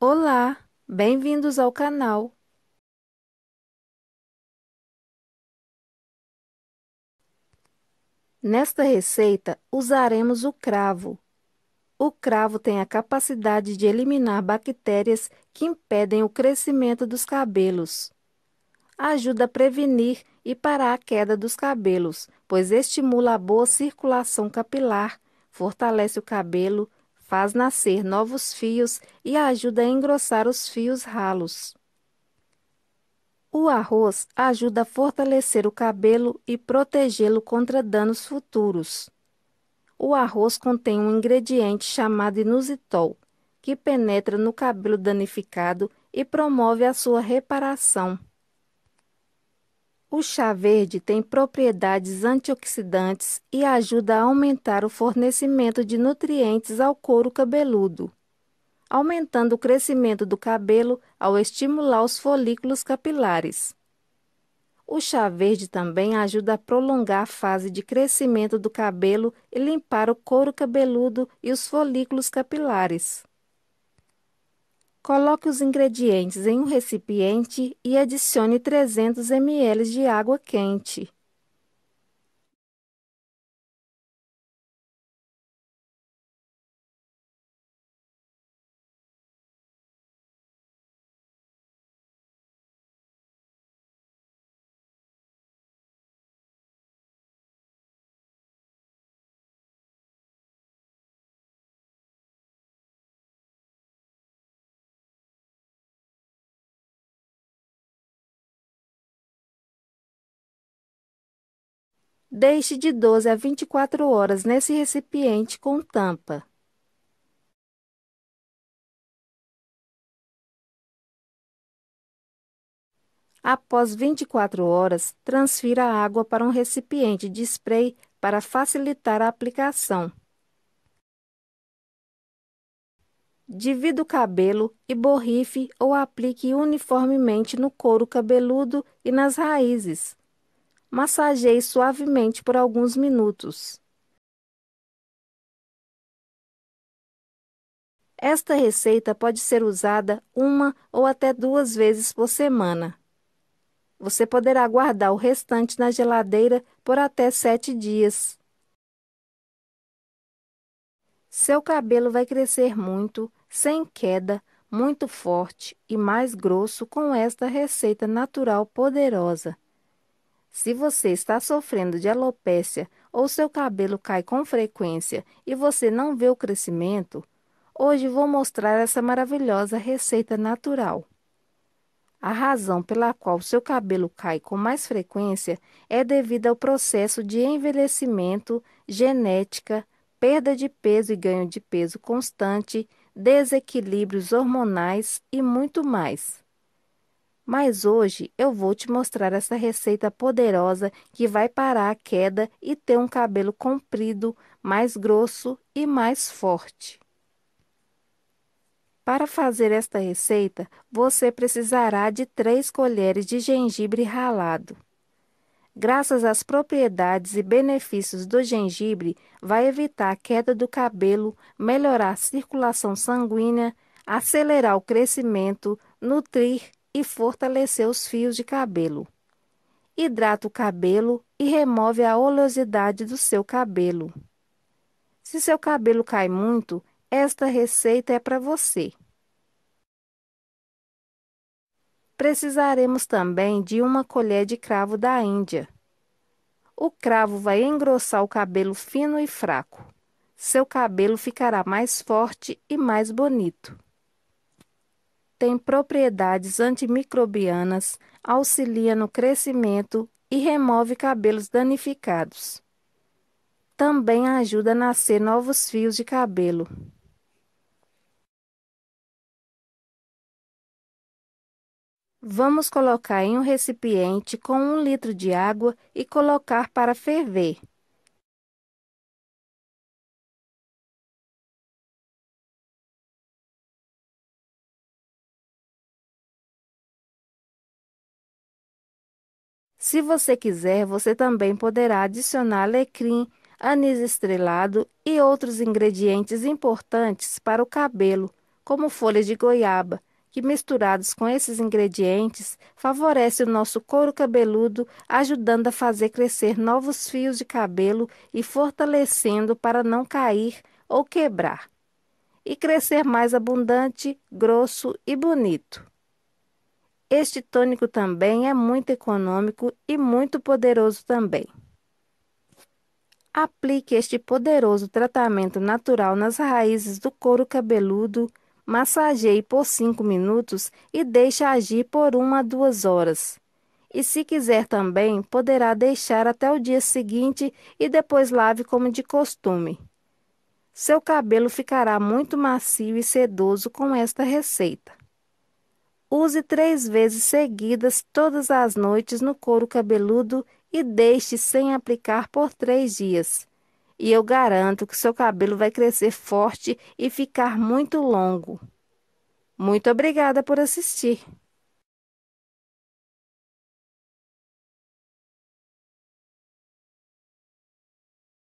Olá, bem-vindos ao canal. Nesta receita, usaremos o cravo. O cravo tem a capacidade de eliminar bactérias que impedem o crescimento dos cabelos. Ajuda a prevenir e parar a queda dos cabelos, pois estimula a boa circulação capilar, fortalece o cabelo, faz nascer novos fios e ajuda a engrossar os fios ralos. O arroz ajuda a fortalecer o cabelo e protegê-lo contra danos futuros. O arroz contém um ingrediente chamado inusitol, que penetra no cabelo danificado e promove a sua reparação. O chá verde tem propriedades antioxidantes e ajuda a aumentar o fornecimento de nutrientes ao couro cabeludo, aumentando o crescimento do cabelo ao estimular os folículos capilares. O chá verde também ajuda a prolongar a fase de crescimento do cabelo e limpar o couro cabeludo e os folículos capilares. Coloque os ingredientes em um recipiente e adicione 300 ml de água quente. Deixe de 12 a 24 horas nesse recipiente com tampa. Após 24 horas, transfira a água para um recipiente de spray para facilitar a aplicação. Divida o cabelo e borrife ou aplique uniformemente no couro cabeludo e nas raízes. Massageie suavemente por alguns minutos. Esta receita pode ser usada uma ou até duas vezes por semana. Você poderá guardar o restante na geladeira por até sete dias. Seu cabelo vai crescer muito, sem queda, muito forte e mais grosso com esta receita natural poderosa. Se você está sofrendo de alopécia ou seu cabelo cai com frequência e você não vê o crescimento, hoje vou mostrar essa maravilhosa receita natural. A razão pela qual seu cabelo cai com mais frequência é devido ao processo de envelhecimento, genética, perda de peso e ganho de peso constante, desequilíbrios hormonais e muito mais. Mas hoje eu vou te mostrar essa receita poderosa que vai parar a queda e ter um cabelo comprido, mais grosso e mais forte. Para fazer esta receita, você precisará de 3 colheres de gengibre ralado. Graças às propriedades e benefícios do gengibre, vai evitar a queda do cabelo, melhorar a circulação sanguínea, acelerar o crescimento, nutrir e fortalecer os fios de cabelo. Hidrata o cabelo e remove a oleosidade do seu cabelo. Se seu cabelo cai muito, esta receita é para você. Precisaremos também de uma colher de cravo da Índia. O cravo vai engrossar o cabelo fino e fraco. Seu cabelo ficará mais forte e mais bonito tem propriedades antimicrobianas, auxilia no crescimento e remove cabelos danificados. Também ajuda a nascer novos fios de cabelo. Vamos colocar em um recipiente com um litro de água e colocar para ferver. Se você quiser, você também poderá adicionar alecrim, anis estrelado e outros ingredientes importantes para o cabelo, como folhas de goiaba, que misturados com esses ingredientes favorece o nosso couro cabeludo, ajudando a fazer crescer novos fios de cabelo e fortalecendo para não cair ou quebrar. E crescer mais abundante, grosso e bonito. Este tônico também é muito econômico e muito poderoso também. Aplique este poderoso tratamento natural nas raízes do couro cabeludo, massageie por 5 minutos e deixe agir por 1 a 2 horas. E se quiser também, poderá deixar até o dia seguinte e depois lave como de costume. Seu cabelo ficará muito macio e sedoso com esta receita. Use três vezes seguidas todas as noites no couro cabeludo e deixe sem aplicar por três dias. E eu garanto que seu cabelo vai crescer forte e ficar muito longo. Muito obrigada por assistir.